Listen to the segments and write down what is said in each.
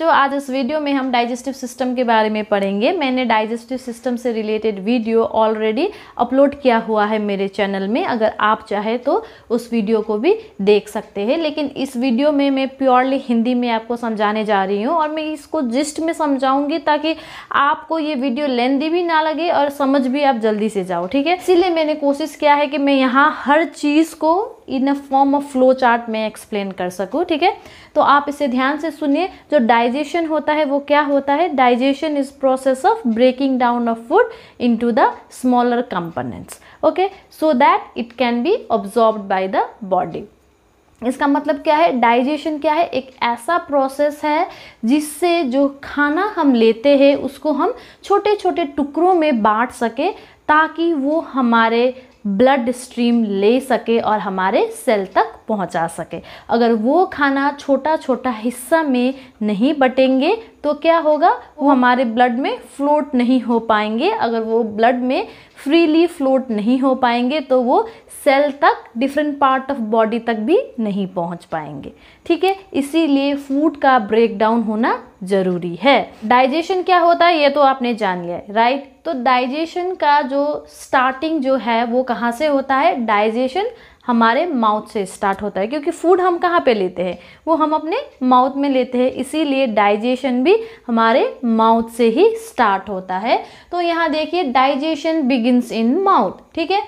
बच्चों आज इस वीडियो में हम डाइजेस्टिव सिस्टम के बारे में पढ़ेंगे मैंने डाइजेस्टिव सिस्टम से रिलेटेड वीडियो ऑलरेडी अपलोड किया हुआ है मेरे चैनल में अगर आप चाहे तो उस वीडियो को भी देख सकते हैं लेकिन इस वीडियो में मैं प्योरली हिंदी में आपको समझाने जा रही हूँ और मैं इसको जिस्ट में समझाऊँगी ताकि आपको ये वीडियो लेंदी भी ना लगे और समझ भी आप जल्दी से जाओ ठीक है इसीलिए मैंने कोशिश किया है कि मैं यहाँ हर चीज़ को in a form of flow chart में एक्सप्लेन कर सकूँ ठीक है तो आप इसे ध्यान से सुनिए जो डाइज डाइजेशन होता है वो क्या होता है digestion is process of breaking down of food into the smaller components okay so that it can be absorb by the body इसका मतलब क्या है डाइजेशन क्या है एक ऐसा प्रोसेस है जिससे जो खाना हम लेते हैं उसको हम छोटे छोटे टुकड़ों में बांट सके ताकि वो हमारे ब्लड स्ट्रीम ले सके और हमारे सेल तक पहुंचा सके अगर वो खाना छोटा छोटा हिस्सा में नहीं बटेंगे तो क्या होगा वो हमारे ब्लड में फ्लोट नहीं हो पाएंगे अगर वो ब्लड में फ्रीली फ्लोट नहीं हो पाएंगे तो वो सेल तक डिफरेंट पार्ट ऑफ बॉडी तक भी नहीं पहुंच पाएंगे ठीक है इसीलिए फूड का ब्रेकडाउन होना ज़रूरी है डाइजेशन क्या होता है ये तो आपने जान लिया है राइट तो डाइजेशन का जो स्टार्टिंग जो है वो कहाँ से होता है डाइजेशन हमारे माउथ से स्टार्ट होता है क्योंकि फूड हम कहाँ पे लेते हैं वो हम अपने माउथ में लेते हैं इसीलिए डाइजेशन भी हमारे माउथ से ही स्टार्ट होता है तो यहाँ देखिए डाइजेशन बिगिनस इन माउथ ठीक है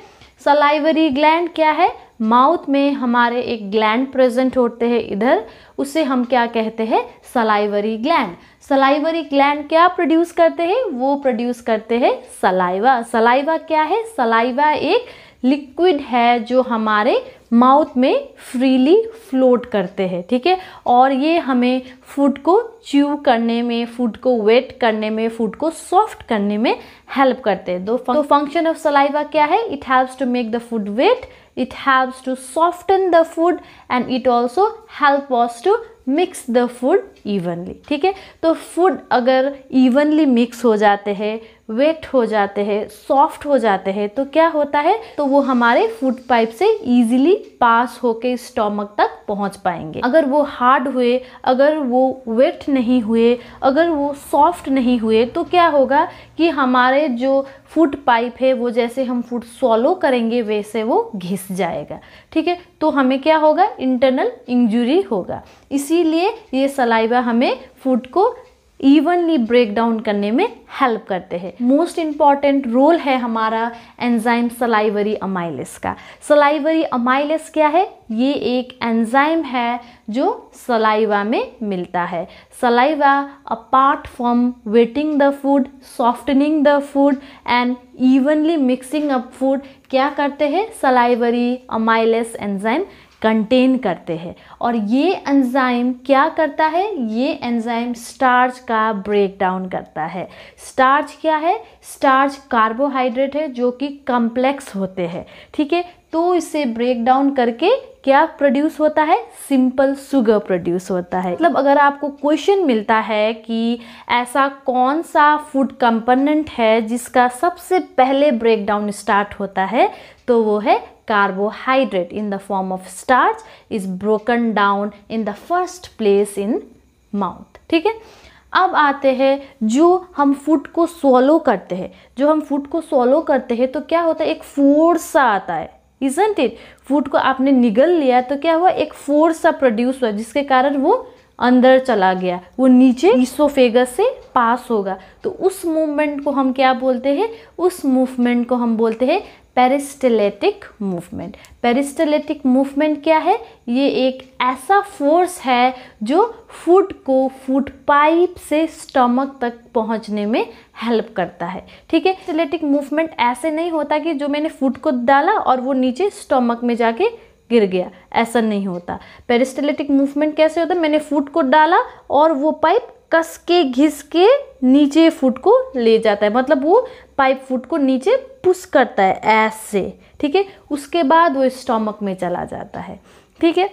सलाइवरी ग्लैंड क्या है माउथ में हमारे एक ग्लैंड प्रेजेंट होते हैं इधर उसे हम क्या कहते हैं सलाइवरी ग्लैंड सलाइवरी ग्लैंड क्या प्रोड्यूस करते हैं वो प्रोड्यूस करते हैं सलाइवा सलाइवा क्या है सलाइवा एक लिक्विड है जो हमारे माउथ में फ्रीली फ्लोट करते हैं ठीक है ठीके? और ये हमें फूड को च्यू करने में फूड को वेट करने में फूड को सॉफ्ट करने में हेल्प करते हैं तो, तो फंक्शन ऑफ सलाइवा क्या है it helps to make the food wet it helps to soften the food and it also help was to mix the food evenly ठीक है तो फूड अगर इवनली मिक्स हो जाते हैं वेट हो जाते हैं सॉफ्ट हो जाते हैं तो क्या होता है तो वो हमारे फूड पाइप से इजीली पास होके स्टोमक तक पहुंच पाएंगे अगर वो हार्ड हुए अगर वो वेट नहीं हुए अगर वो सॉफ्ट नहीं हुए तो क्या होगा कि हमारे जो फूड पाइप है वो जैसे हम फूड सॉलो करेंगे वैसे वो घिस जाएगा ठीक है तो हमें क्या होगा इंटरनल इंजुरी होगा इसीलिए ये सलाइवा हमें फूड को इवनली ब्रेक डाउन करने में हेल्प करते हैं मोस्ट इंपॉर्टेंट रोल है हमारा एंजाइम सलाइवरी अमाइलिस का सलाइवरी अमाइलिस क्या है ये एक एंजाइम है जो सलाइवा में मिलता है saliva apart from wetting the food softening the food and evenly mixing up food क्या करते हैं सलाइवरी अमाइलिस एंजाइम कंटेन करते हैं और ये एंजाइम क्या करता है ये एंजाइम स्टार्च का ब्रेक डाउन करता है स्टार्च क्या है स्टार्च कार्बोहाइड्रेट है जो कि कॉम्प्लेक्स होते हैं ठीक है तो इसे ब्रेक डाउन करके क्या प्रोड्यूस होता है सिंपल सुगर प्रोड्यूस होता है मतलब अगर आपको क्वेश्चन मिलता है कि ऐसा कौन सा फूड कंपोनेंट है जिसका सबसे पहले ब्रेकडाउन स्टार्ट होता है तो वो है carbohydrate in the form of starch is broken down in the first place in mouth ठीक है अब आते हैं जो हम फूड को सोलो करते हैं जो हम फूड को सोलो करते हैं तो क्या होता है एक फोर्स सा आता है इजेंट इट फूड को आपने निगल लिया तो क्या हुआ एक फोर्स सा प्रोड्यूस हुआ जिसके कारण वो अंदर चला गया वो नीचे इसोफेगस से पास होगा तो उस मूवमेंट को हम क्या बोलते हैं उस मूवमेंट को हम बोलते हैं पेरिस्टलेटिक मूवमेंट पेरिस्टलेटिक मूवमेंट क्या है ये एक ऐसा फोर्स है जो फूड को फूड पाइप से स्टमक तक पहुंचने में हेल्प करता है ठीक है पेरिस्टलेटिक मूवमेंट ऐसे नहीं होता कि जो मैंने फूड को डाला और वो नीचे स्टमक में जाके गिर गया ऐसा नहीं होता पेरिस्टलेटिक मूवमेंट कैसे होता है मैंने फूड को डाला और वो पाइप कस के घिस के नीचे फुट को ले जाता है मतलब वो पाइप फुट को नीचे पुश करता है ऐस से ठीक है उसके बाद वो स्टॉमक में चला जाता है ठीक है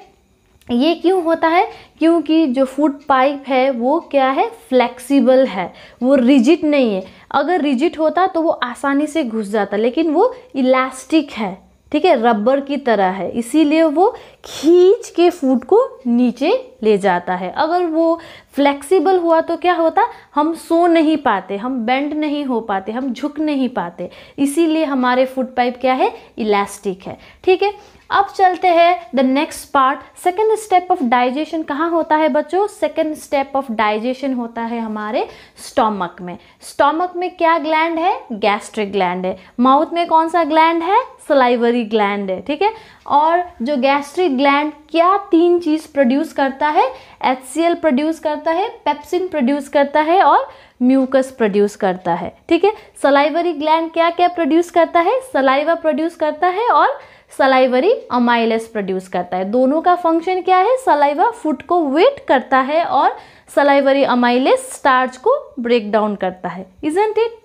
ये क्यों होता है क्योंकि जो फूड पाइप है वो क्या है फ्लेक्सिबल है वो रिजिट नहीं है अगर रिजिट होता तो वो आसानी से घुस जाता लेकिन वो इलास्टिक है ठीक है रबर की तरह है इसीलिए वो खींच के फूड को नीचे ले जाता है अगर वो फ्लेक्सिबल हुआ तो क्या होता हम सो नहीं पाते हम बेंड नहीं हो पाते हम झुक नहीं पाते इसीलिए हमारे फूड पाइप क्या है इलास्टिक है ठीक है अब चलते हैं the next part second step of digestion कहाँ होता है बच्चों सेकेंड स्टेप ऑफ डाइजेशन होता है हमारे स्टोमक में स्टोमक में क्या ग्लैंड है गैस्ट्रिक ग्लैंड है माउथ में कौन सा ग्लैंड है सलाइवरी ग्लैंड है ठीक है और जो गैस्ट्रिक ग्लैंड क्या तीन चीज़ प्रोड्यूस करता है एच प्रोड्यूस करता है पेप्सिन प्रोड्यूस करता है और म्यूकस प्रोड्यूस करता है ठीक है सलाइवरी ग्लैंड क्या क्या प्रोड्यूस करता है सलाइवा प्रोड्यूस करता है और सलाइवरी अमाइलस प्रोड्यूस करता है दोनों का फंक्शन क्या है सलाइवा फूड को वेट करता है और सलाइवरी अमाइलस स्टार्च को ब्रेक डाउन करता है इजेंट इट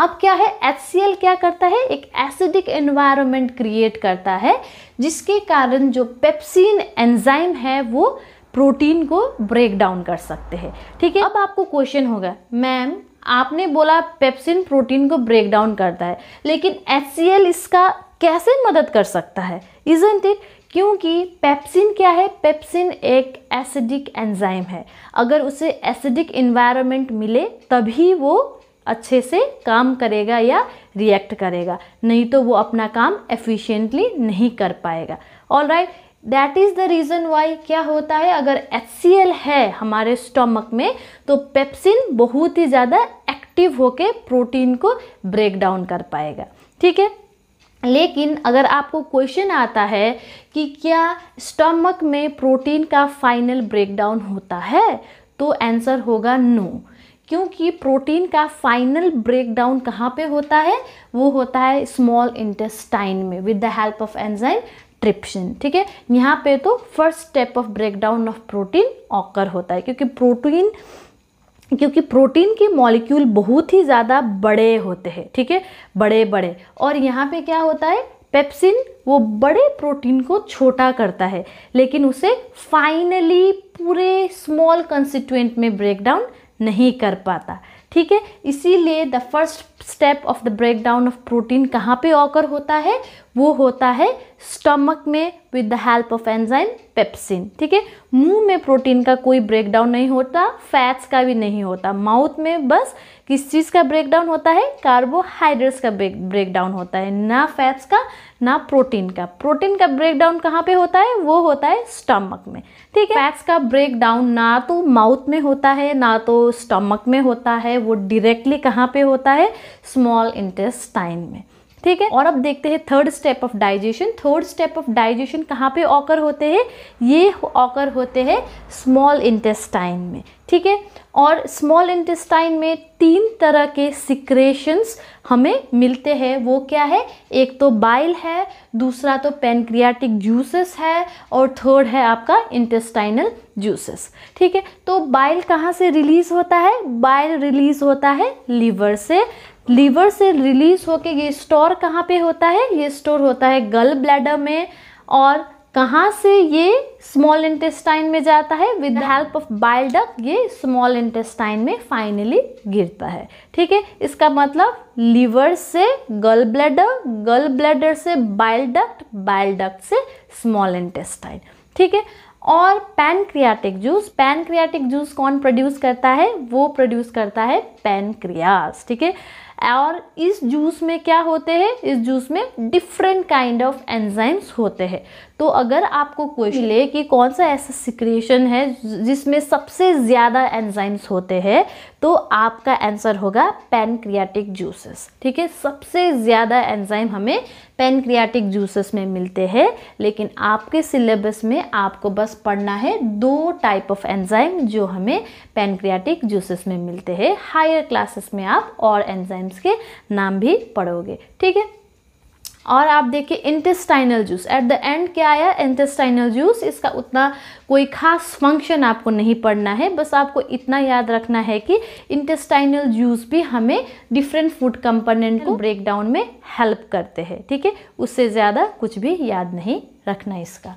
अब क्या है एच क्या करता है एक एसिडिक एनवायरनमेंट क्रिएट करता है जिसके कारण जो पेप्सिन एंजाइम है वो प्रोटीन को ब्रेक डाउन कर सकते हैं ठीक है अब आपको क्वेश्चन होगा मैम आपने बोला पेप्सिन प्रोटीन को ब्रेक डाउन करता है लेकिन एच इसका कैसे मदद कर सकता है इजेंट इट क्योंकि पेप्सिन क्या है पेप्सिन एक एसिडिक एंजाइम है अगर उसे एसिडिक इन्वायरमेंट मिले तभी वो अच्छे से काम करेगा या रिएक्ट करेगा नहीं तो वो अपना काम एफिशिएंटली नहीं कर पाएगा all right that is the reason why क्या होता है अगर एच है हमारे स्टमक में तो पेप्सिन बहुत ही ज़्यादा एक्टिव होकर प्रोटीन को ब्रेक डाउन कर पाएगा ठीक है लेकिन अगर आपको क्वेश्चन आता है कि क्या स्टमक में प्रोटीन का फाइनल ब्रेकडाउन होता है तो आंसर होगा नो no. क्योंकि प्रोटीन का फाइनल ब्रेकडाउन कहाँ पे होता है वो होता है स्मॉल इंटेस्टाइन में with the help of enzyme trypsin ठीक है यहाँ पे तो first step of breakdown of protein occur होता है क्योंकि प्रोटीन क्योंकि प्रोटीन के मॉलिक्यूल बहुत ही ज़्यादा बड़े होते हैं ठीक है बड़े बड़े और यहाँ पे क्या होता है पेप्सिन वो बड़े प्रोटीन को छोटा करता है लेकिन उसे फाइनली पूरे स्मॉल कंस्टिट्यूएंट में ब्रेकडाउन नहीं कर पाता ठीक है इसीलिए the first step of the breakdown of protein कहाँ पे ऑकर होता है वो होता है स्टमक में with the help of enzyme pepsin ठीक है मुंह में प्रोटीन का कोई ब्रेकडाउन नहीं होता फैट्स का भी नहीं होता माउथ में बस किस चीज़ का ब्रेकडाउन होता है कार्बोहाइड्रेट्स का ब्रेकडाउन होता है ना फैट्स का ना प्रोटीन का प्रोटीन का ब्रेकडाउन कहाँ पे होता है वो होता है स्टमक में ठीक है फैट्स का ब्रेकडाउन ना तो माउथ में होता है ना तो स्टमक में होता है वो डिरेक्टली कहाँ पे होता है स्मॉल इंटेस्टाइन में ठीक है और अब देखते हैं third step of digestion third step of digestion कहाँ पे ऑकर होते हैं ये ऑकर होते हैं स्मॉल इंटेस्टाइन में ठीक है और स्मॉल इंटेस्टाइन में तीन तरह के सिक्रेशंस हमें मिलते हैं वो क्या है एक तो बाइल है दूसरा तो पेनक्रियाटिक जूसेस है और थर्ड है आपका इंटेस्टाइनल जूसेस ठीक है तो बाइल कहाँ से रिलीज़ होता है बाइल रिलीज़ होता है लीवर से लीवर से रिलीज होके ये स्टोर कहाँ पे होता है ये स्टोर होता है गल ब्लैडर में और कहाँ से ये स्मॉल इंटेस्टाइन में जाता है with the help of bile duct ये स्मॉल इंटेस्टाइन में फाइनली गिरता है ठीक है इसका मतलब लीवर से गल ब्लैडर गल ब्लैडर से बाइल डक्ट बाइल डक से स्मॉल इंटेस्टाइन ठीक है और पैनक्रियाटिक जूस पैनक्रियाटिक जूस कौन प्रोड्यूस करता है वो प्रोड्यूस करता है पैनक्रियास ठीक है और इस जूस में क्या होते हैं इस जूस में डिफरेंट काइंड ऑफ एंजाइम्स होते हैं तो अगर आपको क्वेश्चन मिले कि कौन सा ऐसा सिक्रेशन है जिसमें सबसे ज़्यादा एंजाइम्स होते हैं तो आपका आंसर होगा पेनक्रियाटिक जूसेस ठीक है सबसे ज़्यादा एंजाइम हमें पेनक्रियाटिक जूसेस में मिलते हैं लेकिन आपके सिलेबस में आपको बस पढ़ना है दो टाइप ऑफ एंजाइम जो हमें पेनक्रियाटिक जूसेस में मिलते हैं हायर क्लासेस में आप और एंजाइम्स के नाम भी पढ़ोगे ठीक है और आप देखिए intestinal juice at the end क्या आया इंटेस्टाइनल जूस इसका उतना कोई खास फंक्शन आपको नहीं पढ़ना है बस आपको इतना याद रखना है कि इंटेस्टाइनल जूस भी हमें डिफरेंट फूड कंपोनेंट को ब्रेक डाउन में हेल्प करते हैं ठीक है उससे ज़्यादा कुछ भी याद नहीं रखना इसका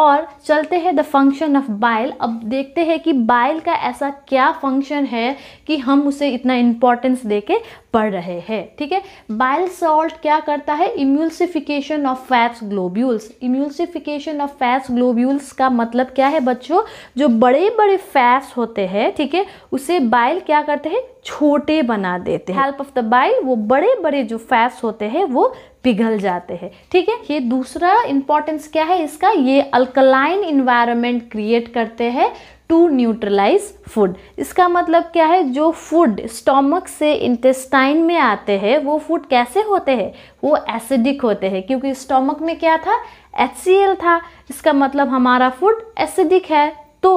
और चलते हैं द फंक्शन ऑफ बाइल अब देखते हैं कि बाइल का ऐसा क्या फंक्शन है कि हम उसे इतना इम्पोर्टेंस दे के पढ़ रहे हैं ठीक है बाइल सॉल्ट क्या करता है emulsification of fats globules emulsification of fats globules का मतलब क्या है बच्चों जो बड़े बड़े फैट्स होते हैं ठीक है उसे बाइल क्या करते हैं छोटे बना देते हैं हेल्प ऑफ द बाइल वो बड़े बड़े जो फैट्स होते हैं वो पिघल जाते हैं ठीक है ये दूसरा इंपॉर्टेंस क्या है इसका ये अल्कलाइन इन्वायरमेंट क्रिएट करते हैं टू न्यूट्रलाइज फूड इसका मतलब क्या है जो फूड स्टोमक से इंटेस्टाइन में आते हैं वो फूड कैसे होते हैं वो एसिडिक होते हैं क्योंकि स्टोमक में क्या था एच था इसका मतलब हमारा फूड एसिडिक है तो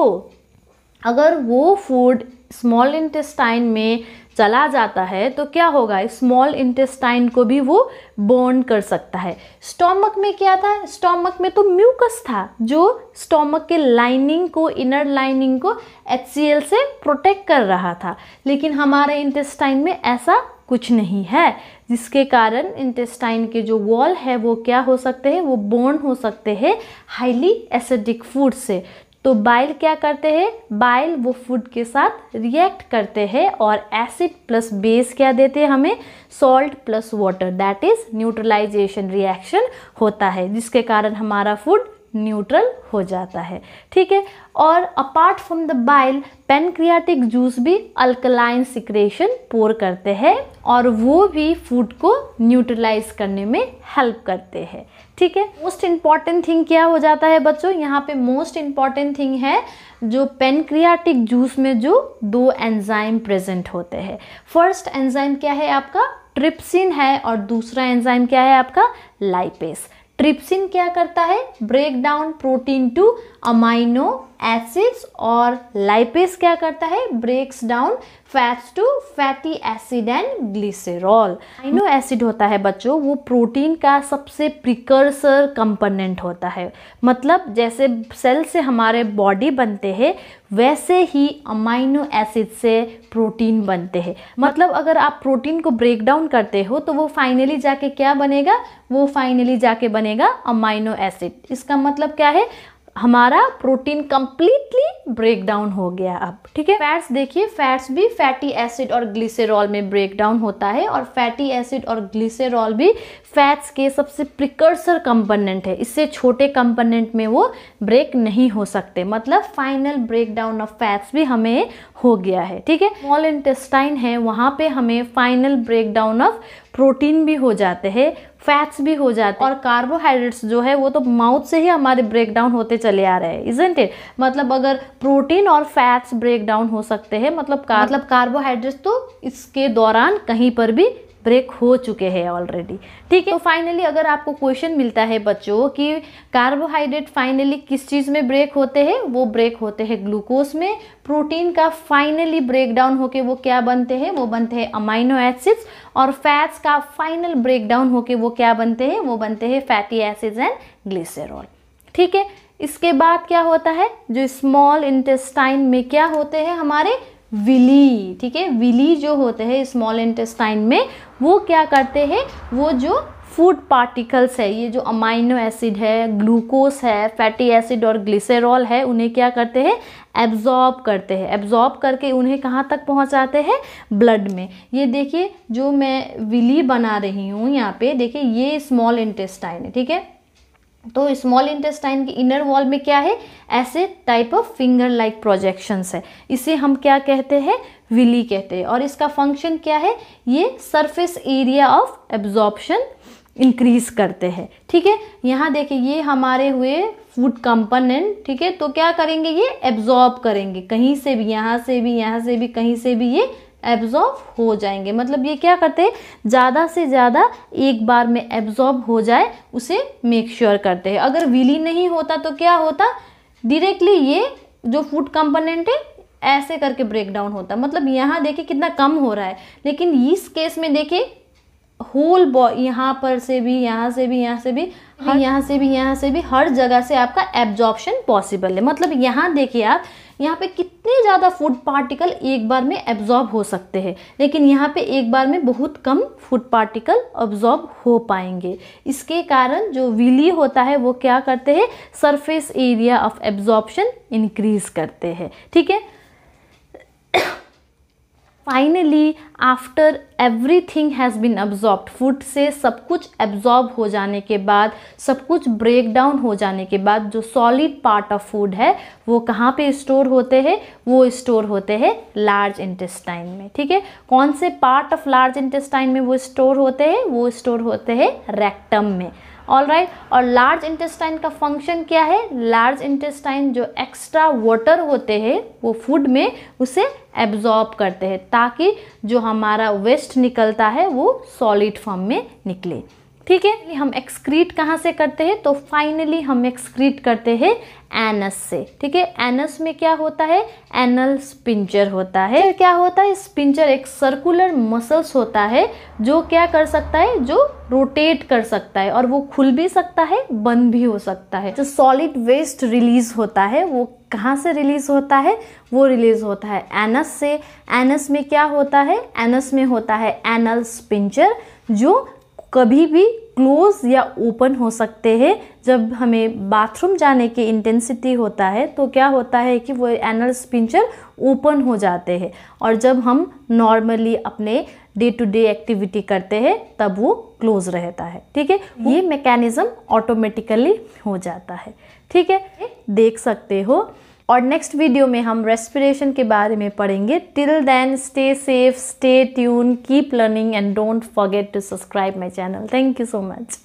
अगर वो फूड स्मॉल इंटेस्टाइन में चला जाता है तो क्या होगा स्मॉल इंटेस्टाइन को भी वो बॉन्ड कर सकता है स्टोमक में क्या था स्टोमक में तो म्यूकस था जो स्टोमक के लाइनिंग को इनर लाइनिंग को एच से प्रोटेक्ट कर रहा था लेकिन हमारे इंटेस्टाइन में ऐसा कुछ नहीं है जिसके कारण इंटेस्टाइन के जो वॉल है वो क्या हो सकते हैं वो बोन हो सकते हैं हाईली एसिडिक फूड से तो बाइल क्या करते हैं बाइल वो फूड के साथ रिएक्ट करते हैं और एसिड प्लस बेस क्या देते हैं हमें salt plus water that is neutralization reaction होता है जिसके कारण हमारा फूड न्यूट्रल हो जाता है ठीक है और apart from the bile pancreatic juice भी अल्कलाइन सिक्रेशन पोर करते हैं और वो भी फूड को न्यूट्रलाइज करने में हेल्प करते हैं ठीक है मोस्ट इम्पॉर्टेंट थिंग क्या हो जाता है बच्चों यहाँ पे मोस्ट इम्पॉर्टेंट थिंग है जो पेनक्रियाटिक जूस में जो दो एंजाइम प्रेजेंट होते हैं फर्स्ट एंजाइम क्या है आपका ट्रिप्सिन है और दूसरा एंजाइम क्या है आपका लाइपेस ट्रिप्सिन क्या करता है break down protein to amino acids और लाइपेस क्या करता है breaks down fats to fatty acid and glycerol amino acid होता है बच्चों वो प्रोटीन का सबसे प्रिकर्सर कंपोनेंट होता है मतलब जैसे सेल से हमारे बॉडी बनते हैं वैसे ही अमाइनो एसिड से प्रोटीन बनते हैं मतलब अगर आप प्रोटीन को ब्रेक डाउन करते हो तो वो फाइनली जाके क्या बनेगा वो फाइनली जाके बनेगा अमाइनो एसिड इसका मतलब क्या है हमारा प्रोटीन कंप्लीटली ब्रेक डाउन हो गया अब ठीक है फैट्स देखिए फैट्स भी फैटी एसिड और ग्लिसरॉल में ब्रेक डाउन होता है और फैटी एसिड और ग्लिसरॉल भी फैट्स के सबसे प्रिकर्सर कंपोनेंट है इससे छोटे कंपोनेंट में वो ब्रेक नहीं हो सकते मतलब final break down of fats भी हमें हो गया है ठीक है स्मॉल इंटेस्टाइन है वहाँ पे हमें final break down of protein भी हो जाते हैं फैट्स भी हो जाते हैं और कार्बोहाइड्रेट्स जो है वो तो माउथ से ही हमारे ब्रेक डाउन होते चले आ रहे हैं इजेंट इट मतलब अगर प्रोटीन और फैट्स ब्रेक डाउन हो सकते हैं मतलब कार, मतलब कार्बोहाइड्रेट्स तो इसके दौरान कहीं पर भी ब्रेक हो चुके हैं ऑलरेडी ठीक है तो फाइनली अगर आपको क्वेश्चन मिलता है बच्चों कि कार्बोहाइड्रेट फाइनली किस चीज़ में ब्रेक होते हैं वो ब्रेक होते हैं ग्लूकोज में प्रोटीन का फाइनली ब्रेक डाउन होके वो क्या बनते हैं वो बनते हैं अमाइनो एसिड्स और फैट्स का फाइनल ब्रेक डाउन होके वो क्या बनते हैं वो बनते हैं फैटी एसिड्स एंड ग्लिसरॉल ठीक है इसके बाद क्या होता है जो स्मॉल इंटेस्टाइन में क्या होते हैं हमारे विली ठीक है विली जो होते हैं स्मॉल इंटेस्टाइन में वो क्या करते हैं वो जो फूड पार्टिकल्स है ये जो अमाइनो एसिड है ग्लूकोस है फैटी एसिड और ग्लिसरॉल है उन्हें क्या करते हैं एब्जॉर्ब करते हैं एब्जॉर्ब करके उन्हें कहाँ तक पहुँचाते हैं ब्लड में ये देखिए जो मैं विली बना रही हूँ यहाँ पे देखिए ये स्मॉल इंटेस्टाइन है ठीक है तो स्मॉल इंटेस्टाइन के इनर वॉल में क्या है ऐसे type of finger like projections है इसे हम क्या कहते हैं विली कहते हैं और इसका फंक्शन क्या है ये surface area of absorption increase करते हैं ठीक है यहाँ देखिए ये हमारे हुए फूड कंपोनेंट ठीक है तो क्या करेंगे ये एब्जॉर्ब करेंगे कहीं से भी यहाँ से भी यहाँ से भी कहीं से भी ये एब्जॉर्ब हो जाएंगे मतलब ये क्या करते हैं ज़्यादा से ज़्यादा एक बार में एब्जॉर्ब हो जाए उसे मेक श्योर sure करते हैं अगर विली नहीं होता तो क्या होता डायरेक्टली ये जो फूड कंपोनेंट है ऐसे करके ब्रेक डाउन होता मतलब यहाँ देखिए कितना कम हो रहा है लेकिन इस केस में देखिए होल यहाँ पर से भी यहाँ से भी यहाँ से भी हाँ, हर यहाँ से भी यहाँ से भी हर जगह से आपका एब्जॉर्प्शन पॉसिबल है मतलब यहाँ देखिए आप यहाँ पे कितने ज़्यादा फूड पार्टिकल एक बार में एब्जॉर्ब हो सकते हैं लेकिन यहाँ पे एक बार में बहुत कम फूड पार्टिकल ऑब्जॉर्ब हो पाएंगे इसके कारण जो विली होता है वो क्या करते हैं surface area of absorption increase करते हैं ठीक है finally after everything has been absorb food से सब कुछ एब्जॉर्ब हो जाने के बाद सब कुछ ब्रेक डाउन हो जाने के बाद जो सॉलिड पार्ट ऑफ फूड है वो कहाँ पे स्टोर होते हैं वो स्टोर होते हैं लार्ज इंटेस्टाइन में ठीक है कौन से पार्ट ऑफ लार्ज इंटेस्टाइन में वो स्टोर होते हैं वो स्टोर होते हैं रेक्टम में ऑल राइट और लार्ज इंटेस्टाइन का फंक्शन क्या है लार्ज इंटेस्टाइन जो एक्स्ट्रा वाटर होते हैं वो फूड में उसे एब्जॉर्ब करते हैं ताकि जो हमारा वेस्ट निकलता है वो सॉलिड फॉर्म में निकले ठीक है हम एक्सक्रीट कहाँ से करते हैं तो फाइनली हम एक्सक्रीट करते हैं एनस से ठीक है एनस में क्या होता है एनल स्पिंचर होता है क्या होता है स्पिंचर एक सर्कुलर मसल्स होता है जो क्या कर सकता है जो रोटेट कर सकता है और वो खुल भी सकता है बंद भी हो सकता है जो सॉलिड वेस्ट रिलीज होता है वो कहाँ से रिलीज होता है वो रिलीज होता है एनस से एनस में क्या होता है एनस में होता है एनल स्पिंचर जो कभी भी क्लोज या ओपन हो सकते हैं जब हमें बाथरूम जाने की इंटेंसिटी होता है तो क्या होता है कि वो एनल स्पिंचर ओपन हो जाते हैं और जब हम नॉर्मली अपने डे टू डे एक्टिविटी करते हैं तब वो क्लोज रहता है ठीक है ये मैकेनिज़्म ऑटोमेटिकली हो जाता है ठीक है देख सकते हो और नेक्स्ट वीडियो में हम रेस्पिरेशन के बारे में पढ़ेंगे till then stay safe stay tuned keep learning and don't forget to subscribe my channel thank you so much